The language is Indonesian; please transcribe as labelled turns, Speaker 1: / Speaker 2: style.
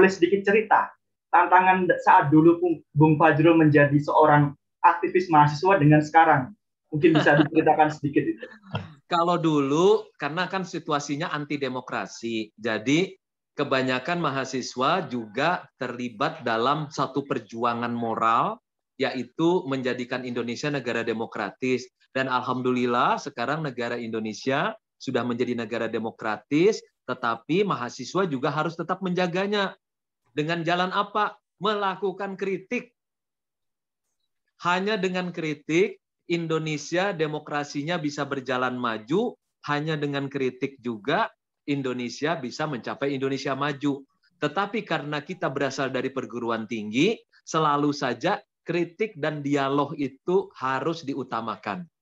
Speaker 1: boleh sedikit cerita tantangan saat dulu Bung Fajrul menjadi seorang aktivis mahasiswa dengan sekarang? Mungkin bisa diceritakan sedikit itu.
Speaker 2: Kalau dulu, karena kan situasinya anti demokrasi, jadi kebanyakan mahasiswa juga terlibat dalam satu perjuangan moral, yaitu menjadikan Indonesia negara demokratis. Dan alhamdulillah sekarang negara Indonesia sudah menjadi negara demokratis, tetapi mahasiswa juga harus tetap menjaganya. Dengan jalan apa? Melakukan kritik. Hanya dengan kritik Indonesia demokrasinya bisa berjalan maju, hanya dengan kritik juga Indonesia bisa mencapai Indonesia maju. Tetapi karena kita berasal dari perguruan tinggi, selalu saja kritik dan dialog itu harus diutamakan.